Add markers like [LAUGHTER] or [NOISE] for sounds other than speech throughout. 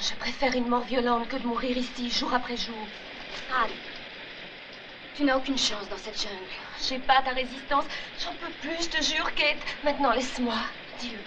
Je préfère une mort violente que de mourir ici, jour après jour. Anne, tu n'as aucune chance dans cette jungle. J'ai pas ta résistance. J'en peux plus, je te jure, Kate. Maintenant, laisse-moi. Dieu.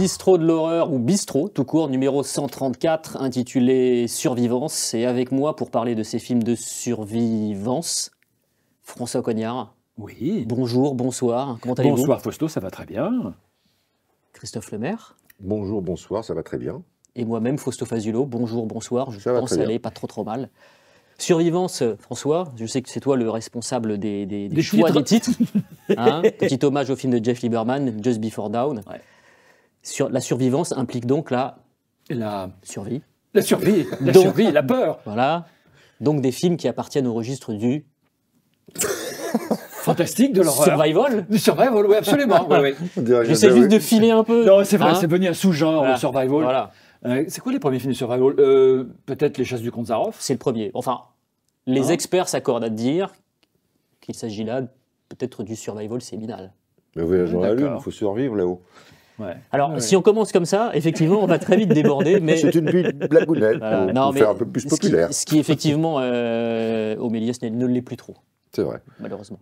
Bistrot de l'horreur ou Bistrot tout court, numéro 134 intitulé Survivance. Et avec moi pour parler de ces films de survivance, François Cognard. Oui. Bonjour, bonsoir. Comment allez-vous Bonsoir Fausto, ça va très bien. Christophe Lemaire. Bonjour, bonsoir, ça va très bien. Et moi-même, Fausto Fazulo. Bonjour, bonsoir. Je pense aller pas trop trop mal. Survivance, euh, François, je sais que c'est toi le responsable des, choix des titres. [LAUGHS] Hein. Petit hommage au film de Jeff Lieberman, Just Before Down. Ouais. Sur, la survivance implique donc la, la survie. La survie, la survie, la peur. Voilà. Donc des films qui appartiennent au registre du [LAUGHS] fantastique de l'horreur. Survival Du survival, oui, absolument. J'essaie juste de filer un peu. Non, c'est vrai, hein c'est venu un sous-genre, le survival. Voilà. Euh, c'est quoi les premiers films de survival euh, Peut-être Les Chasses du Comte Zaroff C'est le premier. Enfin, les hein experts s'accordent à dire qu'il s'agit là peut-être du survival séminal. Le voyage dans la Lune, il faut survivre là-haut. Alors, ah si on commence comme ça, effectivement, on va très vite déborder. [LAUGHS] Mais... C'est une blagounette voilà. pour, non, pour faire un peu plus populaire. ce qui, effectivement, euh, Méliès ne l'est plus trop. C'est vrai. Malheureusement.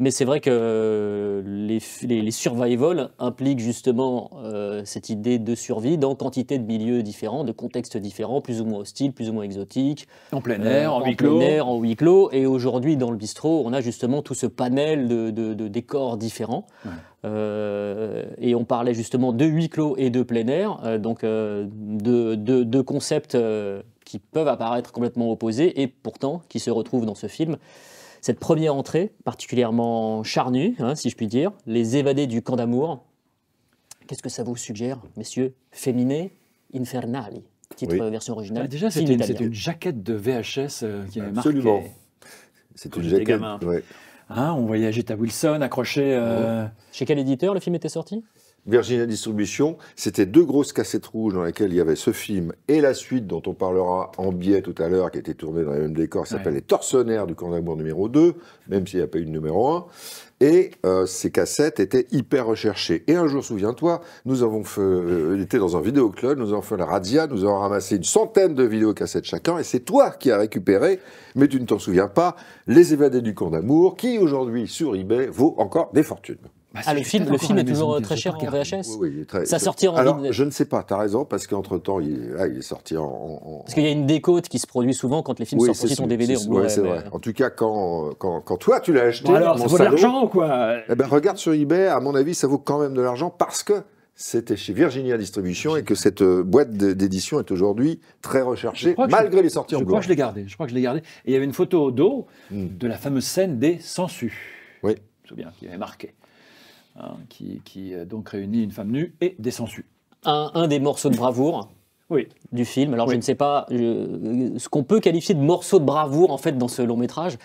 Mais c'est vrai que euh, les, les, impliquent justement euh, cette idée de survie dans quantité de milieux différents, de contextes différents, plus ou moins hostiles, plus ou moins exotiques. En plein euh, air, en, huis clos. Plein air, en huis clos. Et aujourd'hui, dans le bistrot, on a justement tout ce panel de, décors différents. et on parlait justement de huis clos et de plein air, donc deux de, concepts qui peuvent apparaître complètement opposés et pourtant qui se retrouvent dans ce film. Cette première entrée, particulièrement charnue, hein, si je puis dire, les évadés du camp d'amour. Qu'est-ce que ça vous suggère, messieurs Féminé Infernali, titre version originale. déjà, c'est une, jaquette de VHS euh, qui marqué. Absolument. C'est une jaquette. Hein, on voyageait à Wilson accroché. Euh, Chez quel éditeur le film était sorti Virginia Distribution, c'était deux grosses cassettes rouges dans lesquelles il y avait ce film et la suite dont on parlera en biais tout à l'heure, qui a été tournée dans les même décor. qui s'appelle Les Torsenaires du camp d'amour numéro 2, même s'il n'y a pas eu le numéro 1. Et euh, ces cassettes étaient hyper recherchées. Et un jour, souviens-toi, nous avons fait, euh, dans un vidéoclub, nous avons fait la radia, nous avons ramassé une centaine de vidéocassettes chacun, et c'est toi qui as récupéré, mais tu ne t'en souviens pas, Les évadés du camp d'amour, qui aujourd'hui sur eBay vaut encore des fortunes. Bah, ah, le film, le film est toujours très cher en VHS Ça sortira en Alors, je ne sais pas, tu as raison, parce qu'entre-temps, il, est ah, sorti en... Parce qu'il y a une décote qui se produit souvent quand les films oui, sortent aussi ton DVD. Oui, c'est vrai. En tout cas, quand, quand, toi, tu l'as acheté... alors, ça vaut de l'argent, quoi Eh ben, regarde sur eBay, à mon avis, ça vaut quand même de l'argent, parce que c'était chez Virginia Distribution et que cette euh, boîte d'édition est aujourd'hui très recherchée, malgré les sorties en Je crois que je l'ai je crois que je l'ai gardé. Et il y avait une photo au dos hmm. de la fameuse scène des sangsues. Oui. Je me souviens, qui avait marqué. Hein, qui, euh, donc réunit une femme nue et des Un, des morceaux de bravoure oui. du film. Alors je ne sais pas ce qu'on peut qualifier de morceau de bravoure en fait dans ce long métrage.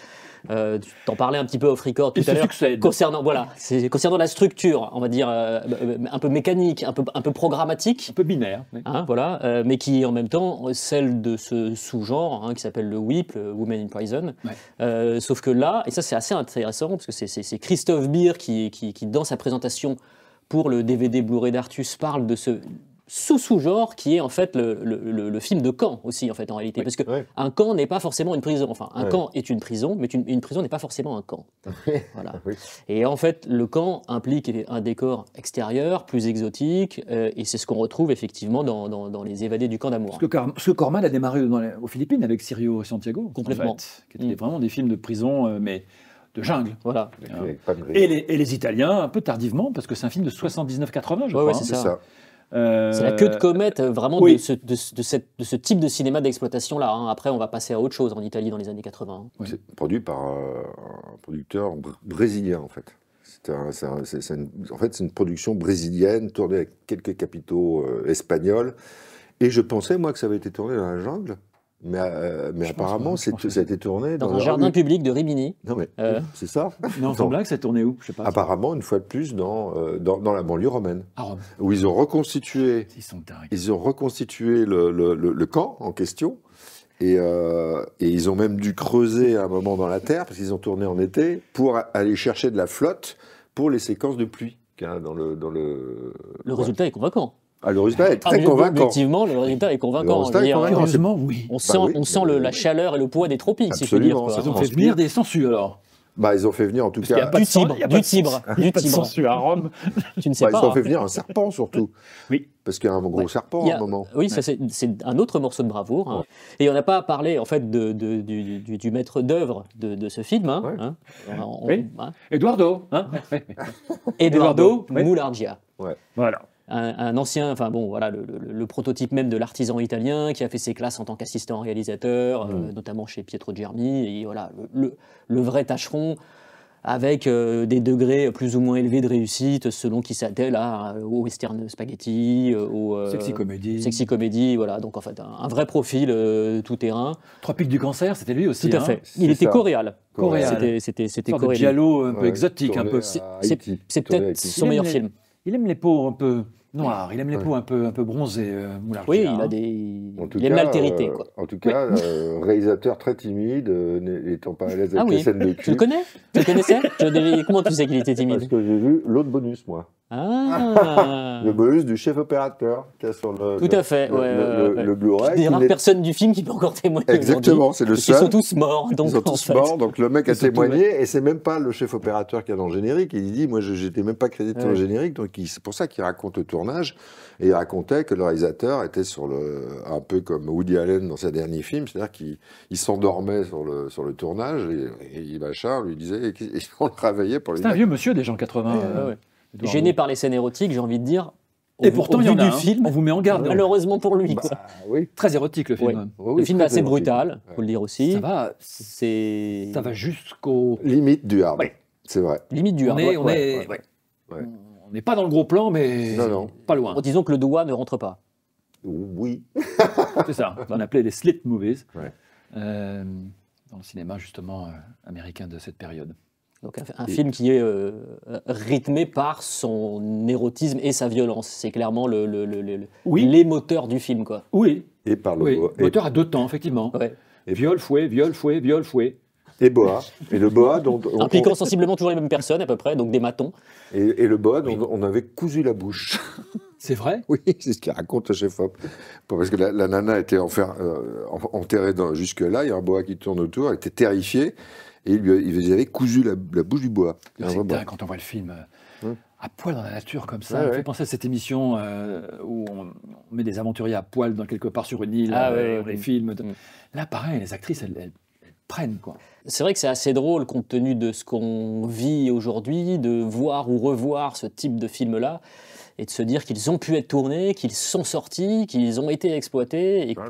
Euh, tu t'en parlais un petit peu off record tout à l'heure. Concernant, voilà, concernant la structure, on va dire, euh, euh, un peu mécanique, un peu, un peu programmatique. Un peu binaire. Hein, voilà, mais qui en même temps celle de ce sous-genre hein, qui s'appelle le WIP, le Women in Prison. sauf que là, et ça c'est assez intéressant, parce que c'est Christophe Beer qui, qui, qui, dans sa présentation pour le DVD Blu-ray d'Artus, parle de ce sous-sous-genre qui est en fait le, film de camp aussi en fait en réalité parce que un camp n'est pas forcément une prison enfin un camp est une prison mais une, prison n'est pas forcément un camp voilà. et en fait le camp implique un décor extérieur plus exotique euh, et c'est ce qu'on retrouve effectivement dans, les évadés du camp d'amour ce que, Corman a démarré aux Philippines avec Sirio Santiago complètement mm. vraiment des films de prison euh, mais de jungle. Voilà. Hein. Et les, Italiens, un peu tardivement, parce que c'est un film de 79-80, je crois. Hein. c'est ça. C'est la queue de euh, comète euh, vraiment de, ce, type de cinéma d'exploitation-là. Hein. Après, on va passer à autre chose en Italie dans les années 80. Hein. C'est produit par euh, un producteur brésilien, en fait. en fait, c'est une production brésilienne tournée avec quelques capitaux espagnols. Et je pensais, moi, que ça avait été tourné dans la jungle. Mais, euh, apparemment, ça a été tourné dans, un jardin public de Rimini. Non, mais euh. c'est ça. [LAUGHS] Non, tourné où Je sais pas. Apparemment, une fois de plus, dans, euh, dans, la banlieue romaine. À ah, Rome. Où ils ont reconstitué. Ils sont Ils ont reconstitué le, camp en question. Et, ils ont même dû creuser un moment dans la terre, parce qu'ils ont tourné en été, pour aller chercher de la flotte pour les séquences de pluie. dans le, le... résultat est convaincant. Ah, le résultat est ah, très convaincant. Effectivement, le résultat est convaincant. Bah oui. On sent, on sent la chaleur et le poids des tropiques, si je puis dire. Ils ont fait venir des sangsues alors. Bah, ils ont fait venir en tout cas. Il y a pas du tibre. Du tibre. Du tibre. à Rome. Bah, ils ont fait hein. venir un serpent surtout. oui. Parce qu'il y a un gros serpent à un moment. Oui, c'est un autre morceau de bravoure. Hein. Et on n'a pas parlé en fait du, maître d'œuvre de, ce film. Hein, hein. oui. Eduardo. Eduardo Moulardia. Voilà un, ancien, enfin bon, voilà, le, prototype même de l'artisan italien qui a fait ses classes en tant qu'assistant réalisateur, euh, mm. notamment chez Pietro Germi, et voilà, le, vrai tâcheron avec euh, des degrés plus ou moins élevés de réussite selon qui s'attelle euh, au western spaghetti, au sexy comédie, sexy comédie, voilà. Donc en fait, un, vrai profil tout terrain. Trois du cancer, c'était lui aussi. Tout à hein. fait. Il était coréal. C'était c'était c'était un peu exotique, un peu. C'est peut-être son meilleur film. Il aime les peaux un peu noires, il aime les peaux un peu, un peu bronzées, euh, Oui, il, a des... il cas, aime l'altérité. Euh, quoi. en tout cas, euh, réalisateur très timide, euh, n'étant pas à l'aise avec ah les scènes de cul. Tu le connais Tu le connaissais Comment tu sais qu'il était timide Parce que j'ai vu l'autre bonus, moi. Ah. le bonus du chef opérateur qui a sur le tout à fait le, Blu-ray. Des rares personnes du film qui peut encore témoigner. Exactement, c'est le seul. Ils sont tous morts. Donc, Donc le mec a témoigné et c'est même pas le chef opérateur qui a dans le générique. Il dit moi j'étais même pas crédité dans le générique donc c'est pour ça qu'il raconte le tournage et il racontait que le réalisateur était sur le un peu comme Woody Allen dans ses derniers films, c'est-à-dire qu'il s'endormait sur le sur le tournage et, il lui disait et on le travaillait pour. C'est un vieux monsieur des gens 80 gêné par les scènes érotiques, j'ai envie de dire. Et pourtant, il y a du film, on vous met en garde. Hein. Malheureusement pour lui. Bah, très érotique le film. Hein. le film est assez brutal, il faut le dire aussi. Ça va, c'est... jusqu'aux... limites du hard. C'est vrai. Limite du on on n'est pas dans le gros plan, mais pas loin. Disons que le doigt ne rentre pas. Oui. [LAUGHS] c'est ça, on appelait les slit movies. Euh, dans le cinéma justement euh, américain de cette période. Donc un, film qui est euh, rythmé par son érotisme et sa violence. C'est clairement le, les moteurs du film. Quoi. Oui. Et par le moteur à deux temps, effectivement. Et viol, fouet, viol, fouet, viol, fouet et boa. Et le boa dont [LAUGHS] impliquant sensiblement toujours les mêmes personnes à peu près, donc des matons. Et, le boa on avait cousu la bouche. [LAUGHS] C'est vrai Oui, c'est ce qu'il raconte chez Hop. Parce que la, nana était enfer, euh, enterrée jusque là, il y a un boa qui tourne autour, elle était terrifiée et il lui, il avait cousu la, bouche du bois. C'est dingue quand on voit le film. Euh, hein à poil dans la nature comme ça. Ah, je penser à cette émission euh, où on, met des aventuriers à poil dans quelque part sur une île, ah euh, les filme. Mm. Là, pareil, les actrices, elles, elles prennent quoi. C'est vrai que c'est assez drôle compte tenu de ce qu'on vit aujourd'hui, de voir ou revoir ce type de film-là et de se dire qu'ils ont pu être tournés, qu'ils sont sortis, qu'ils ont été exploités et, ah,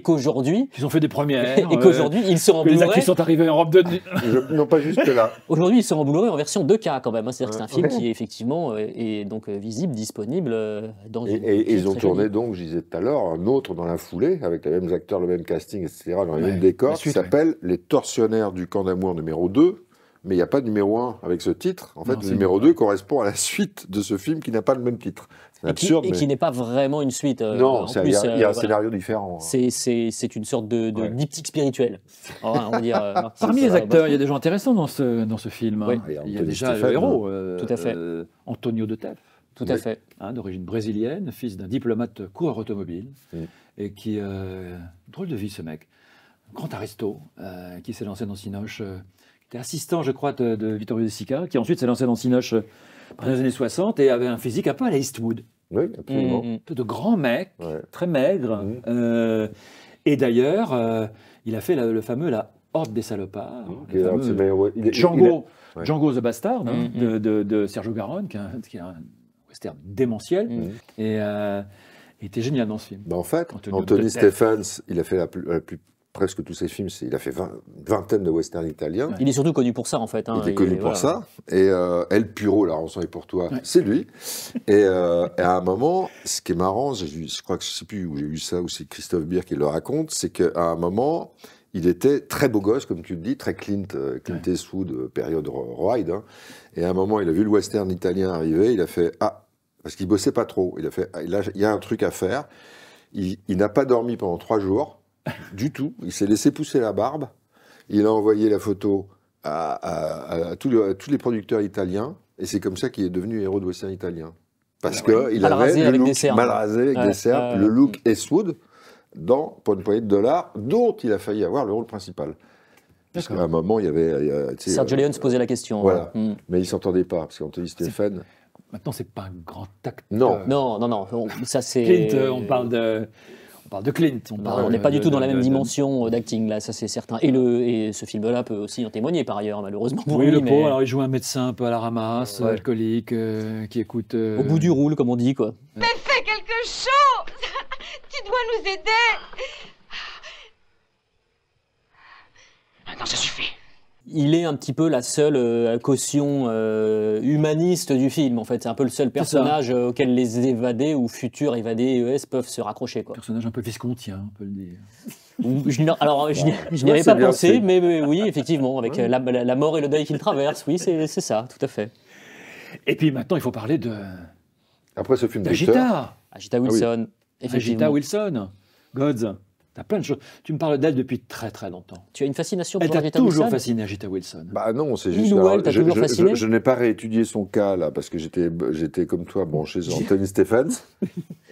qu'aujourd'hui, ils ont fait des premières, [LAUGHS] et qu'aujourd'hui ils sont en blu sont arrivés en robe de nuit. [LAUGHS] — non pas juste là. [LAUGHS] Aujourd'hui ils sont en en version 2K quand même. Hein. C'est-à-dire que c'est un film qui est effectivement euh, est donc euh, visible, disponible euh, dans. Et, une, et ils ont tourné donc, je disais tout à l'heure, un autre dans la foulée avec les mêmes acteurs, le même casting, etc. Dans le même décor, qui s'appelle Les torsionnaires du camp d'amour numéro 2 mais il n'y a pas numéro 1 avec ce titre. En fait, le numéro 2 correspond à la suite de ce film qui n'a pas le même titre. C'est absurde. et qui n'est pas vraiment une suite. Euh, non, il y a, un euh, scénario différent. Hein. C'est une sorte de, de diptyque spirituel. dire, euh, Parmi les acteurs, il y a des gens intéressants dans ce, dans ce film. Hein. Ah, il y a déjà le héros. Hein. Tout à fait. Antonio de Tef. Tout à fait. D'origine brésilienne, fils d'un diplomate coureur automobile. Et qui. drôle de vie, ce mec. Grand aristo, qui s'est lancé dans Sinoche assistant, je crois, de, Vittorio De Sica, qui ensuite s'est lancé dans Cinoche euh, dans les années 60 et avait un physique un peu à Eastwood. Oui, absolument. Un mm, peu mm, mm. De grand mec, très maigre. Euh, et d'ailleurs, euh, il a fait le fameux La Horde des Salopards. le fameux, Django, Django the Bastard hein, de, Sergio Garonne, qui est un, western démentiel. Et. il était génial dans ce film. Bah en fait, Anthony, Stephens, il a fait la plus presque tous ses films, il a fait vingt, une vingtaine de westerns italiens. Il est surtout connu pour ça, en fait. Hein, il est connu pour ça. Et euh, El Puro, la rançon est pour toi, c'est lui. Euh, et, à un moment, ce qui est marrant, je, crois que je ne sais plus où j'ai vu ça, ou c'est Christophe Bier qui le raconte, c'est qu'à un moment, il était très beau gosse, comme tu le dis, très Clint, euh, Clint Eastwood, période ride. Hein. Et à un moment, il a vu le western italien arriver, il a fait Ah, parce qu'il bossait pas trop. Il a fait ah, Il y a un truc à faire. il n'a pas dormi pendant trois jours. [LAUGHS] du tout. Il s'est laissé pousser la barbe. Il a envoyé la photo à, tous les producteurs italiens. Et c'est comme ça qu'il est devenu héros de western italien. Parce ah qu'il il avait mal rasé avec des serbes, le look Eastwood dans Pour une poignée de dollars, dont il a failli avoir le rôle principal. Parce qu'à un moment, il y avait. Sergio euh, Leone se posait la question. Voilà. Hein. Hmm. Mais il ne s'entendait pas, parce qu'on te dit Stéphane. Maintenant, c'est pas un grand acteur. Non, non, non, non. ça c'est. Clint, euh, on parle de de Clint. Bah on n'est pas du tout dans la même dimension euh, d'acting, là, ça c'est certain. Et, le, et ce film-là peut aussi en témoigner, par ailleurs, malheureusement. Pour oui, le mais... alors il joue un médecin un peu à la ramasse, alcoolique, euh, qui écoute. Euh, Au bout du roule, comme on dit, quoi. Mais fais quelque chose [LAUGHS] Tu dois nous aider ah. Maintenant, ça suffit il est un petit peu la seule euh, caution euh, humaniste du film. En fait, c'est un peu le seul personnage euh, auquel les évadés ou futurs évadés ES peuvent se raccrocher. Quoi. Personnage un peu viscontien, un peu le dire. Je, alors, je, n'y avais pas pensé, mais, oui, effectivement, avec la, mort et le deuil qu'il traverse, oui, c'est ça, tout à fait. Et puis maintenant, il faut parler de. Après ce film d'Agita. Agita ah Wilson. Ah Agita Wilson. Gods. Tu Tu me parles d'elle depuis très très longtemps. Tu as une fascination pour Elle t'a toujours Wilson fasciné, Agita Wilson. Bah non, c'est juste. Alors, elle je, toujours fasciné je, n'ai pas réétudié son cas là parce que j'étais comme toi bon, chez [LAUGHS] Anthony Stephens.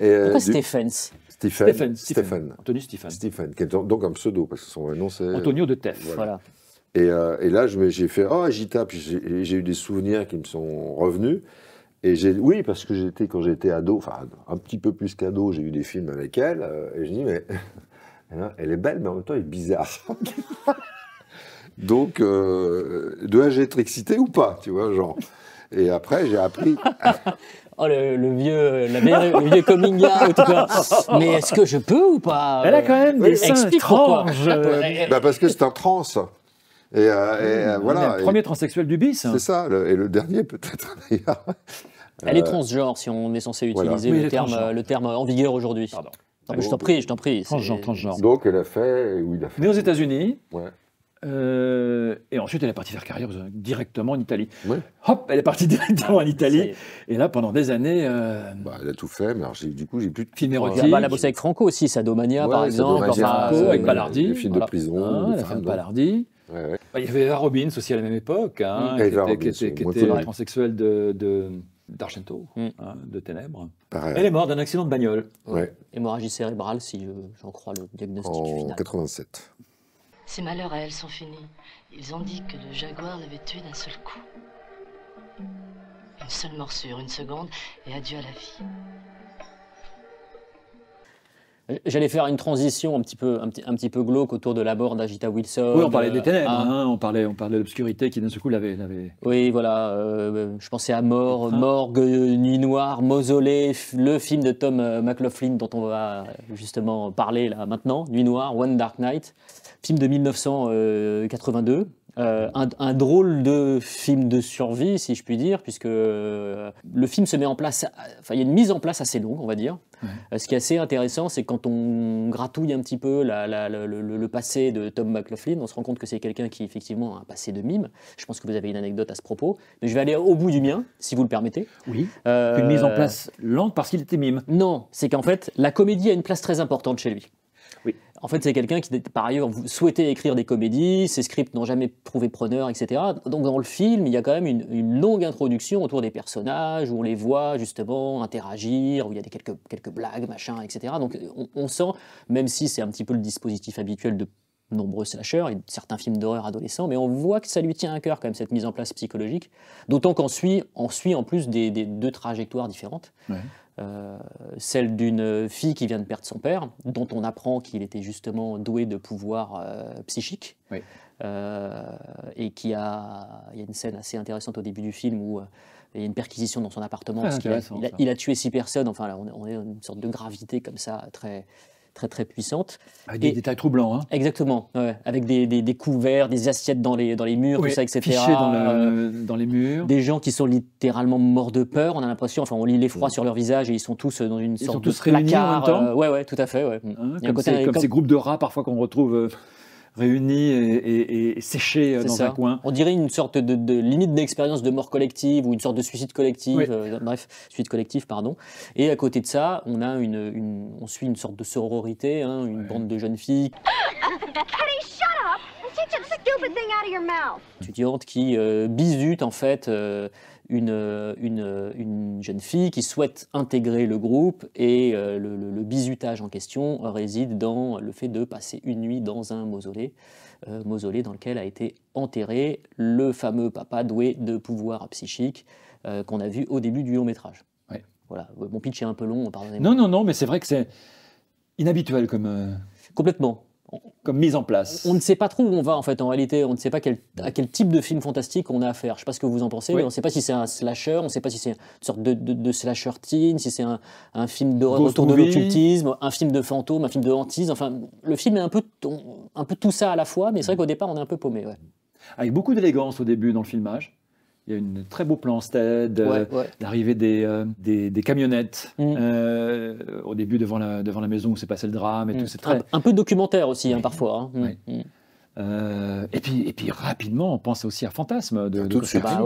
Et, euh, Stephens. Pourquoi Stephens Anthony Stephens. Stephen, donc un pseudo, parce que son nom c'est. Antonio de Teff, voilà. Et, euh, et, là, j'ai fait Oh, Agita, puis j'ai eu des souvenirs qui me sont revenus. Et oui, parce que quand j'étais ado, enfin un petit peu plus qu'ado, j'ai eu des films avec elle. Euh, et je dis Mais elle est belle, mais en même temps, elle est bizarre. [LAUGHS] Donc, euh, dois-je être excité ou pas Tu vois, genre. Et après, j'ai appris. [LAUGHS] oh, le, vieux, la vieille, le vieux coming out, Mais est-ce que je peux ou pas Elle a quand même des seins étranges. Euh, bah parce que c'est un trans. Et, euh, hmm, euh, voilà. Le premier transsexuel du bis. C'est ça, et le dernier peut-être [LAUGHS] d'ailleurs. Elle est transgenre si on est censé utiliser le, terme, le terme en vigueur aujourd'hui. Pardon. Ah, je t'en prie, je t'en prie. Transgenre, transgenre. Donc elle a fait, oui, il a fait. Née aux États-Unis. Ouais. Euh, et ensuite, elle est partie faire carrière directement en Italie. Ouais. Hop, elle est partie [LAUGHS] directement en Italie. Ah, et là, pendant des années. Euh, bah, elle a tout fait, mais alors, du coup, j'ai plus de films érotiques. Ah, bah, elle a bossé avec Franco aussi, Sadomania, par exemple. Franco, avec Ballardi. Les films de prison. Ah, elle a fait Ballardi. Ouais, il y avait Eva Robbins aussi à la même époque, hein, qui était, qui était, qui de d'Argento, mm. hein, de Ténèbres. Elle est morte d'un accident de bagnole. Hémorragie cérébrale, si euh, j'en crois le diagnostic 87. Ses malheurs à elle sont finis. Ils ont dit que le jaguar l'avait tué d'un seul coup. Une seule morsure, une seconde, et adieu à la vie. J'allais faire une transition un petit peu, un petit, un petit peu glauque autour de la l'abord d'Agita Wilson. Oui, on parlait des ténèbres, ah. hein, on parlait, on parlait de l'obscurité qui d'un seul coup l'avait. Oui, voilà. Euh, je pensais à Mort, ah. Morgue, Nuit Noire, Mausolée, le film de Tom euh, McLaughlin dont on va euh, justement parler là maintenant, Nuit Noire, One Dark Night, film de 1982 euh, un, drôle de film de survie, si je puis dire, puisque euh, le film se met en place, enfin il y a une mise en place assez longue, on va dire. Euh, ce qui est assez intéressant, c'est quand on gratouille un petit peu le, passé de Tom McLaughlin, on se rend compte que c'est quelqu'un qui effectivement a un passé de mime. Je pense que vous avez une anecdote à ce propos, mais je vais aller au bout du mien, si vous le permettez. Oui. une mise en place lente parce qu'il était mime. Non, c'est qu'en fait, la comédie a une place très importante chez lui. En fait, c'est quelqu'un qui, par ailleurs, souhaitait écrire des comédies, ses scripts n'ont jamais trouvé preneur, etc. Donc, dans le film, il y a quand même une, longue introduction autour des personnages, où on les voit justement interagir, où il y a des quelques, quelques blagues, machin, etc. Donc, on, sent, même si c'est un petit peu le dispositif habituel de nombreux slashers et de certains films d'horreur adolescents, mais on voit que ça lui tient à cœur quand même cette mise en place psychologique, d'autant qu'on suit, on suit en plus des, deux trajectoires différentes. Euh, celle d'une fille qui vient de perdre son père, dont on apprend qu'il était justement doué de pouvoirs euh, psychiques, euh, et qui a, il y a une scène assez intéressante au début du film où il y a une perquisition dans son appartement, parce il, a, tué six personnes, enfin là on, on est dans une sorte de gravité comme ça, très, très très puissante. Avec des détails troublants. Hein. Exactement, avec des, des, des, couverts, des assiettes dans les, dans les murs, tout ça, etc. Dans, euh, dans, les murs. Des gens qui sont littéralement morts de peur, on a l'impression, enfin on lit l'effroi mm. sur leur visage et ils sont tous euh, dans une ils sorte sont tous de réunis En même temps. Oui, euh, ouais, ouais, tout à fait. Hein, comme, ces groupes de rats parfois qu'on retrouve réunis et, séchés euh, dans un coin. On dirait une sorte de, limite d'expérience de mort collective ou une sorte de suicide collectif, euh, bref, suicide collectif, pardon. Et à côté de ça, on, a une, on suit une sorte de sororité, hein, une bande de jeunes filles. Étudiantes qui euh, en fait euh, une, une, jeune fille qui souhaite intégrer le groupe et euh, le, bizutage en question réside dans le fait de passer une nuit dans un mausolée, euh, mausolée dans lequel a été enterré le fameux papa doué de pouvoir psychique euh, qu'on a vu au début du long métrage. Voilà, mon pitch est un peu long, pardonnez-moi. Non, non, non, mais c'est vrai que c'est inhabituel comme... Complètement comme mise en place. On ne sait pas trop où on va en fait en réalité, on ne sait pas à quel type de film fantastique on a affaire. Je ne sais pas ce que vous en pensez, mais on ne sait pas si c'est un slasher, on ne sait pas si c'est une sorte de, slasher teen, si c'est un, film de autour de l'occultisme, un film de fantôme, un film de hantise. Enfin, le film est un peu, un peu tout ça à la fois, mais c'est vrai mm. qu'au départ on est un peu paumé. Ouais. Avec beaucoup d'élégance au début dans le filmage. Il y a un très beau plan Stead, d'arrivée euh, euh, des, des, camionnettes mm. euh, au début devant la, devant la maison où s'est passé le drame et mm. tout. C'est très... un, peu documentaire aussi hein, parfois. Hein. Mm. et puis, et puis rapidement, on pense aussi à Fantasme de, tout de, suite, bah,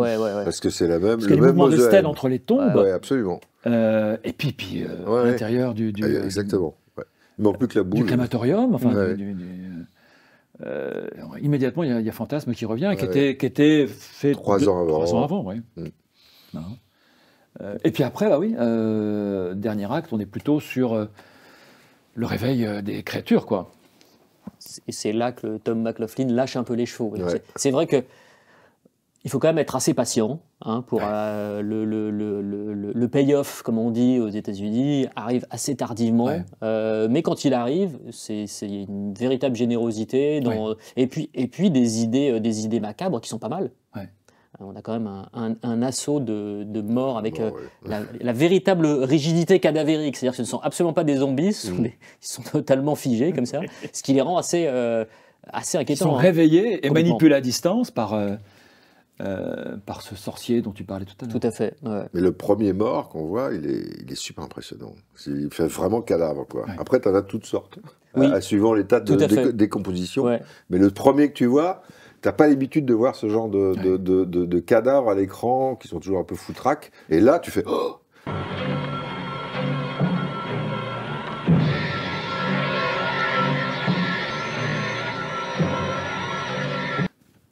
parce que c'est la même. Parce le, mouvement de Stead entre les tombes. absolument. et puis, puis l'intérieur du, du, exactement. Du, en plus que la crématorium, enfin. Euh, immédiatement, il y, a Fantasme qui revient, qui, était, qui était fait trois ans avant. Mm. Hein. Euh, et puis après, bah oui, euh, dernier acte, on est plutôt sur le réveil des créatures, quoi. Et c'est là que Tom McLaughlin lâche un peu les chevaux. C'est vrai que il faut quand même être assez patient hein, pour euh, le, le, le, payoff, comme on dit aux États-Unis, arrive assez tardivement. Euh, mais quand il arrive, c'est une véritable générosité et puis et puis des idées euh, des idées macabres qui sont pas mal. On a quand même un, un, assaut de, de morts avec bah la, véritable rigidité cadavérique. C'est-à-dire que ce ne sont absolument pas des zombies, mm. ils sont totalement figés comme ça, [LAUGHS] ce qui les rend assez, assez inquiétants. Ils sont hein. réveillés et manipulés à distance par euh, par ce sorcier dont tu parlais tout à l'heure. Tout à fait. Mais le premier mort qu'on voit, il est, super impressionnant. Il fait vraiment cadavre, quoi. Après, tu en as toutes sortes, euh, suivant l'état de décomposition. Mais le premier que tu vois, t'as pas l'habitude de voir ce genre de, de, cadavres à l'écran qui sont toujours un peu foutraques. Et là, tu fais. Oh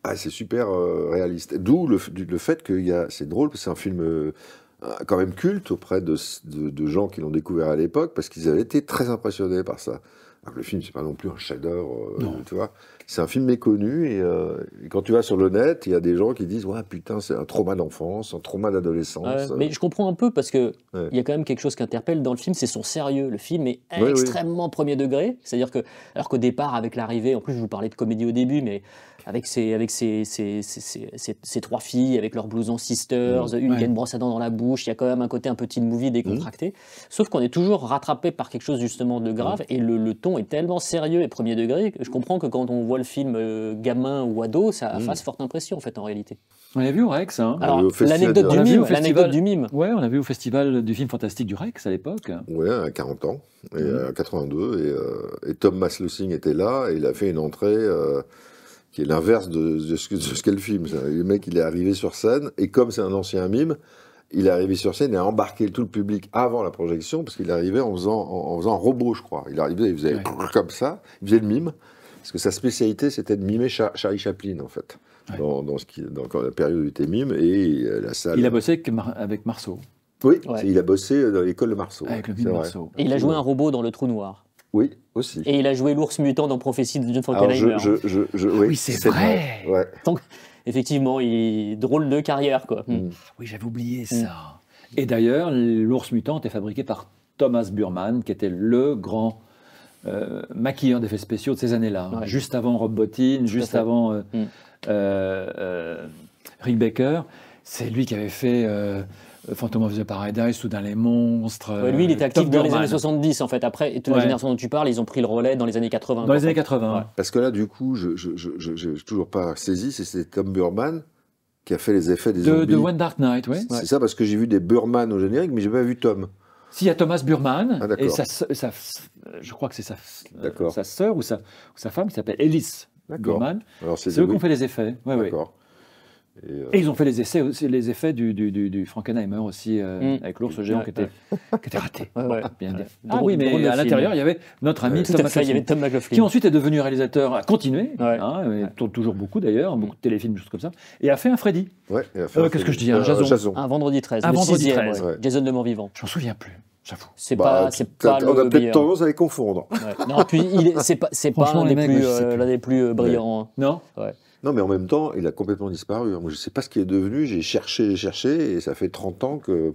Ah, c'est super euh, réaliste. D'où le, le, fait que c'est drôle, parce que c'est un film euh, quand même culte auprès de, de, gens qui l'ont découvert à l'époque, parce qu'ils avaient été très impressionnés par ça. le film, c'est pas non plus un chef euh, tu vois. C'est un film méconnu, et, quand tu vas sur le net, il y a des gens qui disent Ouais, putain, c'est un trauma d'enfance, un trauma d'adolescence. mais je comprends un peu, parce qu'il il y a quand même quelque chose qui interpelle dans le film, c'est son sérieux. Le film est extrêmement premier degré. C'est-à-dire que, alors qu'au départ, avec l'arrivée, en plus, je vous parlais de comédie au début, mais avec ses, avec ses, ses, ses, trois filles, avec leurs blousons sisters, mmh, une qui a une brosse à dents dans la bouche, il y a quand même un côté un petit movie décontracté. Mmh. Sauf qu'on est toujours rattrapé par quelque chose justement de grave mmh. et le, ton est tellement sérieux et premier degré que je comprends que quand on voit le film euh, gamin ou ado, ça fasse forte impression en fait en réalité. On l'a vu au Rex. Hein. l'anecdote du, mime, du mime. Ouais, on l'a vu au festival du film fantastique du Rex à l'époque. Ouais, à 40 ans, et euh, à 82. Et, euh, et Tom était là et il a fait une entrée qui est l'inverse de, ce, qu'est le film. Le mec, il est arrivé sur scène, et comme c'est un ancien mime, il est arrivé sur scène et a embarqué tout le public avant la projection, parce qu'il arrivait en faisant, en, faisant un robot, je crois. Il arrivait, faisait comme ça, il faisait le mime, parce que sa spécialité, c'était de mimer Charlie Chaplin, en fait, dans, ce la période où il était mime, et euh, la salle... Il a bossé avec, Marceau. Oui, il a bossé euh, dans l'école de Marceau. Avec le Marceau. Et il a joué un robot dans Le Trou Noir. Oui, aussi. Et il a joué l'ours mutant dans Prophétie de John Frankenheimer. Je, je, je, oui, c'est vrai. Donc, effectivement, il drôle de carrière, quoi. Mm. Mm. Oui, j'avais oublié mm. ça. Et d'ailleurs, l'ours mutant était fabriqué par Thomas Burman, qui était le grand euh, maquilleur d'effets spéciaux de ces années-là, juste avant Rob Bottin, juste avant euh, euh, Rick Baker. C'est lui qui avait fait euh, Phantom of the Paradise Soudain les monstres. lui, il était euh, actif dans les années 70 en fait. Après, toutes les générations dont tu parles, ils ont pris le relais dans les années 80. Dans les années 80. Ouais. Parce que là, du coup, je n'ai toujours pas saisi, c'est Tom Burman qui a fait les effets des de, zombies. De One Dark Knight, oui. C'est ça, parce que j'ai vu des Burman au générique, mais je j'ai pas vu Tom. S'il y a Thomas Burman, ah, et sa, je crois que c'est sa, euh, sa sœur ou sa, sa femme qui s'appelle Ellis Burman. C'est eux qui ont fait les effets. D'accord. Euh, et, ils ont fait les essais les effets du, du, Frankenheimer aussi, euh, mm. avec l'ours géant [LAUGHS] qui était, raté. Ah oui, mais à l'intérieur, il y avait notre ami Tom, McLaughlin, qui ensuite est devenu réalisateur, a continué, hein, tourne toujours beaucoup d'ailleurs, mm. beaucoup de téléfilms, choses comme ça, et a fait un Freddy. Euh, qu'est-ce que je dis Un Jason. Un vendredi 13. Un le vendredi 13. Jason de Mort-Vivant. Je souviens plus. J'avoue. C'est pas, bah, pas on a peut-être tendance à les confondre. puis c'est pas, l'un des, plus brillants. Hein. Non. Non, mais en même temps, il a complètement disparu. Hein. je ne sais pas ce qu'il est devenu. J'ai cherché, j'ai cherché, et ça fait 30 ans que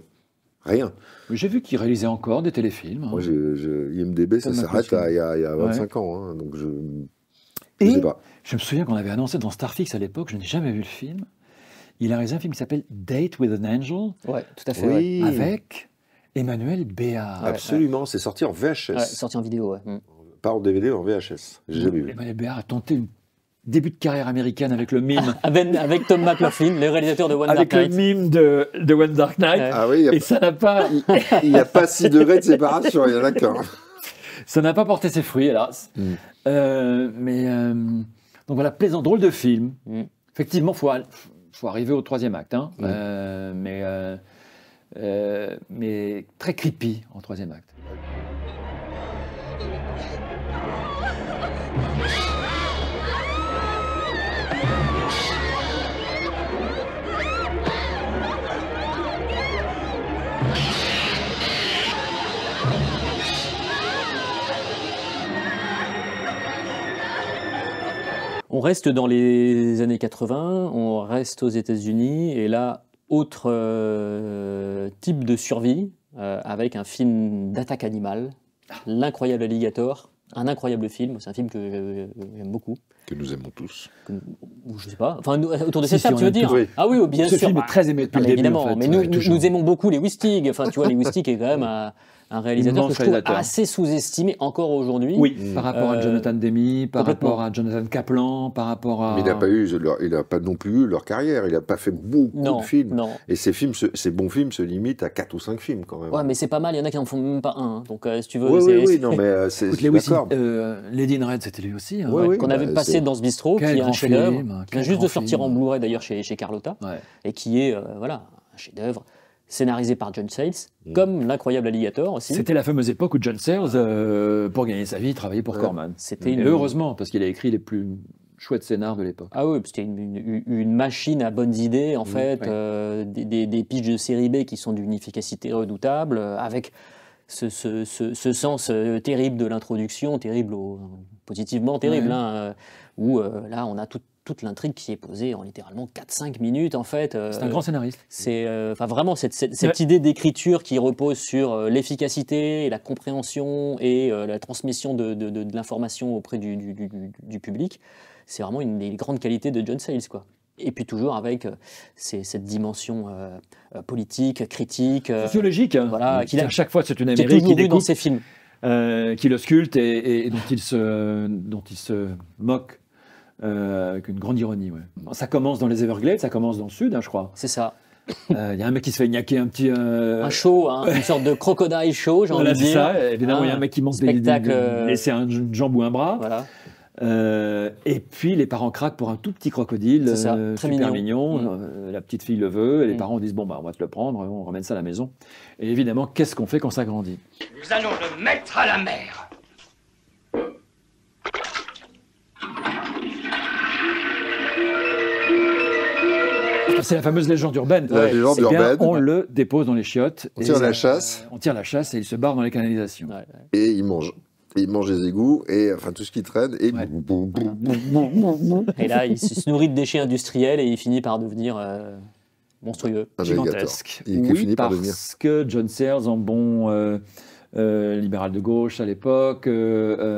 rien. J'ai vu qu'il réalisait encore des téléfilms. Hein. Moi, je, IMDB, ça, s'arrête il y, a 25 ans. Hein, donc je ne sais pas. Je me souviens qu'on avait annoncé dans Starfix à l'époque, je n'ai jamais vu le film. Il a réalisé un film qui s'appelle Date with an Angel. Ouais, tout à fait. Avec Emmanuel Béard. Absolument, c'est sorti en VHS. sorti en vidéo, oui. Mm. Pas en DVD, en VHS. J'ai jamais vu. Emmanuel Béard a tenté une début de carrière américaine avec le mime. [LAUGHS] avec, Tom McLaughlin, le réalisateur de One Dark Knight. Avec le mime de, One Dark Knight. Ah oui, et ça n'a pas. [LAUGHS] Il n'y a pas six degrés de séparation, il y en a qu'un. Ça n'a pas porté ses fruits, hélas. Hmm. Euh, mais. Euh, donc voilà, plaisant, drôle de film. Hmm. Effectivement, il faut, faut, arriver au troisième acte. Hein. Hmm. Euh, mais, mais très creepy en troisième acte. On reste dans les années 80, on reste aux États-Unis, et là, autre euh, type de survie, euh, avec un film d'attaque animale, L'incroyable alligator, un incroyable film, c'est un film que euh, j'aime beaucoup. Que nous aimons tous. je sais pas, enfin autour de cette si, tu veux dire Ah oui, oh, bien Ce sûr. Ce film est très aimé ah, depuis le début, Évidemment, mais nous, nous, aimons beaucoup les Wistig, enfin tu vois, les Wistig est quand même... [LAUGHS] un réalisateur que je trouve assez sous-estimé encore aujourd'hui. Oui, mm. par rapport à euh, Jonathan Demi, par rapport à Jonathan Kaplan, par rapport à. Mais il n'a pas eu, il n'a pas non plus eu leur carrière. Il n'a pas fait beaucoup de films. Non. Et ses films, ces bons films se limitent à 4 ou 5 films quand même. Ouais, mais c'est pas mal. Il y en a qui n'en font même pas un. Hein. Donc euh, si tu veux. Oui, oui, oui, non, mais euh, c'est. Lady in Red, c'était lui aussi. Hein. qu'on avait bah, passé dans ce bistrot, qui est un chef-d'œuvre, qui vient juste de sortir en Blu-ray d'ailleurs chez Carlotta, et qui est voilà un chef-d'œuvre scénarisé par John Sayles, mm. comme L'incroyable alligator aussi. C'était la fameuse époque où John Sayles, euh, pour gagner sa vie, travaillait pour euh, Corman. C'était Heureusement, parce qu'il a écrit les plus chouettes scénars de l'époque. Ah oui, c'était une, une, une, machine à bonnes idées, en mm, fait, euh, des, des, de série B qui sont d'une efficacité redoutable, avec ce, sens terrible de l'introduction, terrible au, positivement terrible, hein, où là, on a tout, toute l'intrigue qui est posée en littéralement 4-5 minutes en fait. Euh, c'est un grand scénariste. C'est euh, enfin vraiment cette, cette, idée d'écriture qui repose sur euh, l'efficacité et la compréhension et la transmission de, de, l'information auprès du, du, public. C'est vraiment une des grandes qualités de John Sayles quoi. Et puis toujours avec cette dimension politique, critique, sociologique. Hein. Voilà, qui, à chaque fois c'est une Amérique qui est dans ses films. qui le sculpte et, et dont, il se, dont il se moque euh, avec une grande ironie. Ça commence dans les Everglades, ça commence dans le sud, hein, je crois. C'est ça. Il euh, y a un mec qui se fait gnaquer un petit. Euh, un show, hein, une sorte de crocodile show, j'ai envie de ça, évidemment, il y a un mec qui monte des, euh, Et c'est un, une jambe ou un bras. et puis les parents craquent pour un tout petit crocodile, ça, super mignon. Mm. la petite fille le veut, et les mm. parents disent bon bah on va te le prendre, on ramène ça à la maison. Et évidemment, qu'est-ce qu'on fait quand ça grandit Nous allons le mettre à la mer. c'est la fameuse légende urbaine. La légende eh urbaine. on le dépose dans les chiottes. On tire la chasse. on tire la chasse et il se barre dans les canalisations. Et il mange. il mange les égouts et enfin tout ce qui traîne et et là il se nourrit de déchets industriels et il finit par devenir euh, monstrueux, ah, gigantesque. oui, par parce que John Sears, en bon euh, euh, libéral de gauche à l'époque,